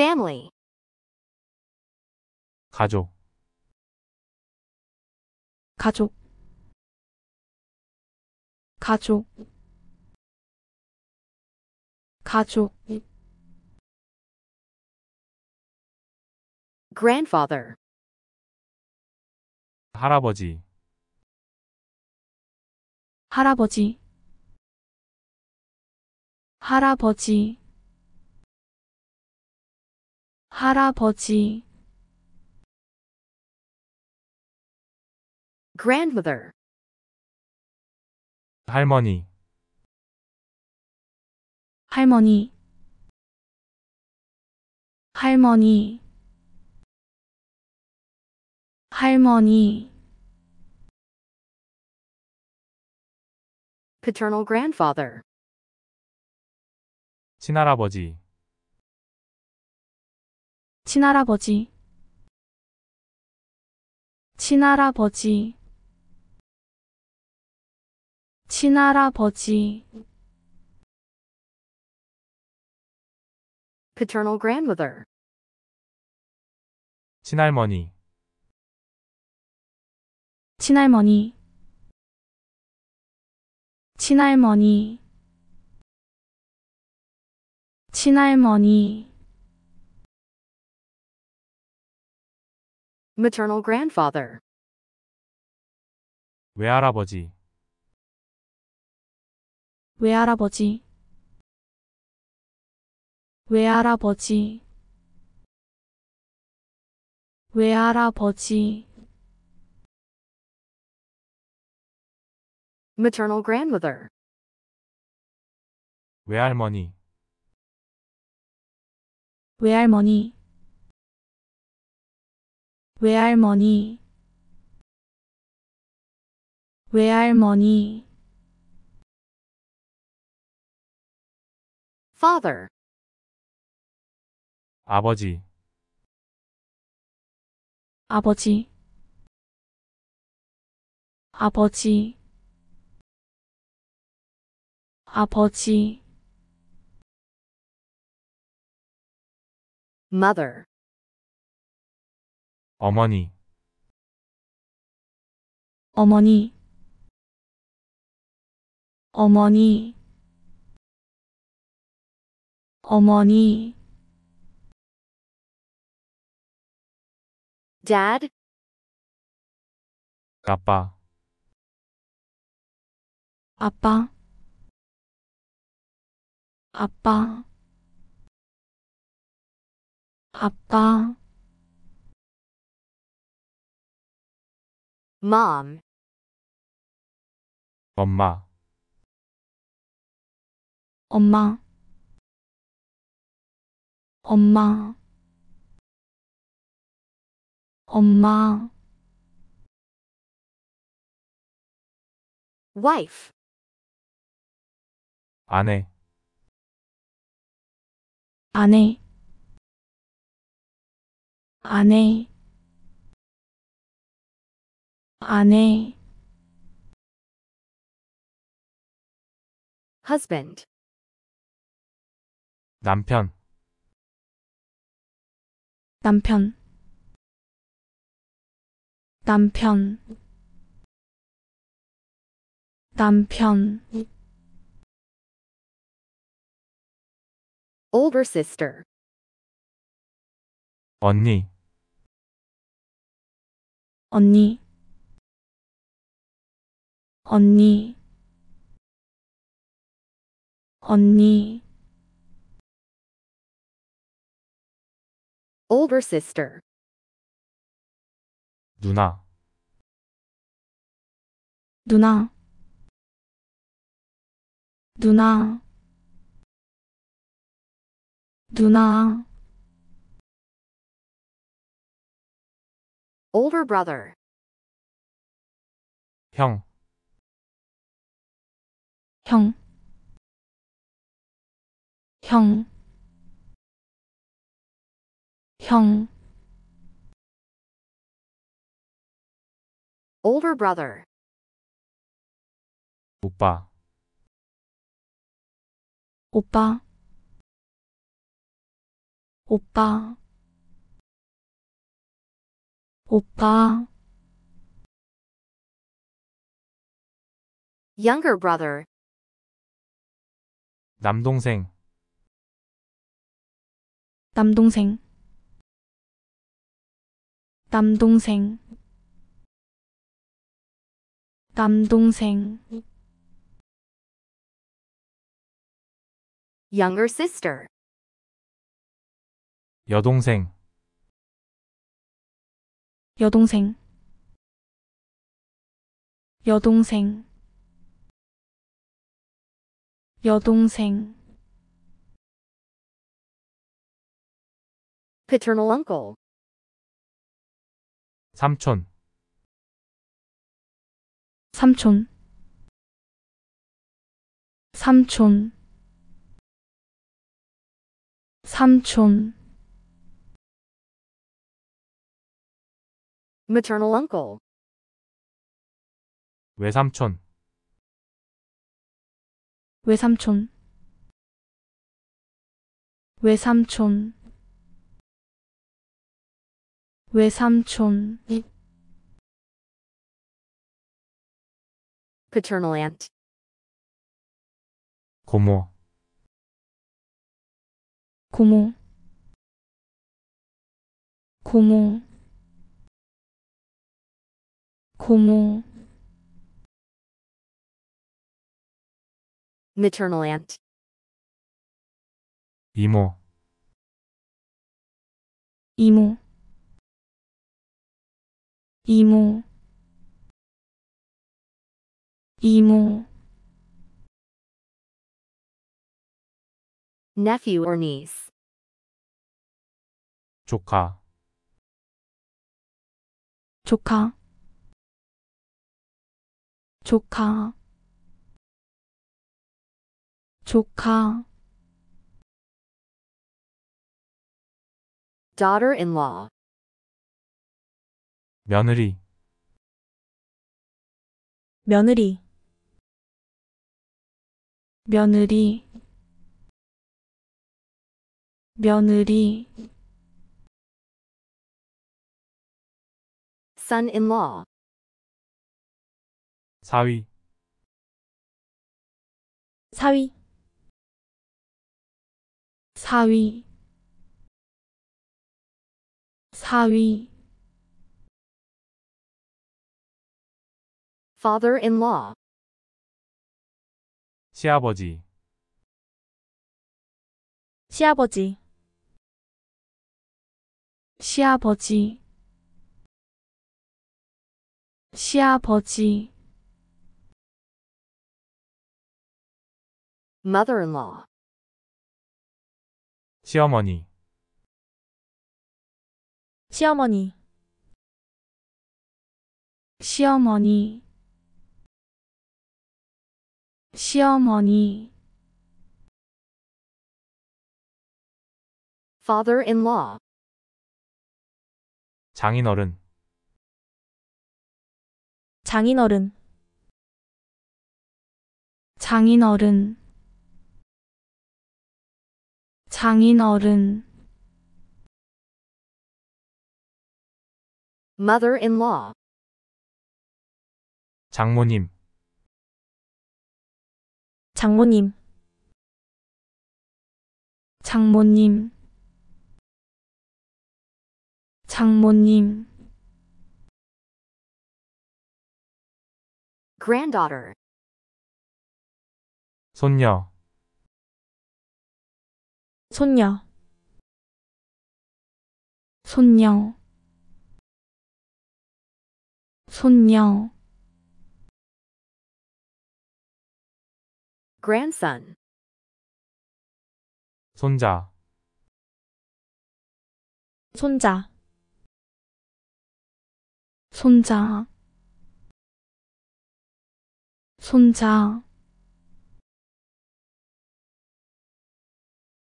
family 가족 가족 가족 가족 grandfather 할아버지 할아버지 할아버지 할아버지 grandmother 할머니 할머니 할머니 할머니 paternal grandfather 친할아버지 친할아버지 친할아버지 친할아버지 paternal grandmother 친할머니 친할머니 친할머니 친할머니 maternal grandfather. 외할아버지, 외할아버지 외할아버지 외할아버지 maternal grandmother, 외할머니, 외할머니 외할머니 외할머니 father 아버지 아버지 아버지 아버지 mother 어머니, 어머니, 어머니, 어머니, Dad, 아빠, 아빠, 아빠, 아빠, mom 엄마, 엄마, 엄마, 엄마, wife 아내, 아내, 아내, 안 해. husband, 남편, 남편. 남편. 남편. older sister, 언니, 언니. 언니 언니 older sister 누나 누나 누나 누나 older brother 형 형, 형, 형. older brother, 오빠, 오빠, 오빠, 오빠, younger brother, 남동생 남동생 남동생 남동생 younger sister 여동생 여동생 여동생 여동생 paternal uncle 삼촌 삼촌 삼촌 삼촌 maternal uncle 외삼촌 외삼촌 외삼촌 외삼촌 paternal aunt 고모 고모 고모 고모 maternal aunt 이모 이모 이모 이모 nephew or niece 조카 조카 조카 조카 daughter-in-law 며느리 며느리 며느리 며느리 son-in-law 사위 사위 사위 사위 father-in-law 시아버지 시아버지 시아버지 시아버지 mother-in-law 시어머니 시어머니 시어머니 시어머니 father-in-law 장인어른 장인어른 장인어른 장인어른 mother-in-law, 장모님, 장모님, 장모님 장모님 granddaughter, 손녀, 손녀 손녀 손녀 grandson 손자 손자 손자 손자 손자.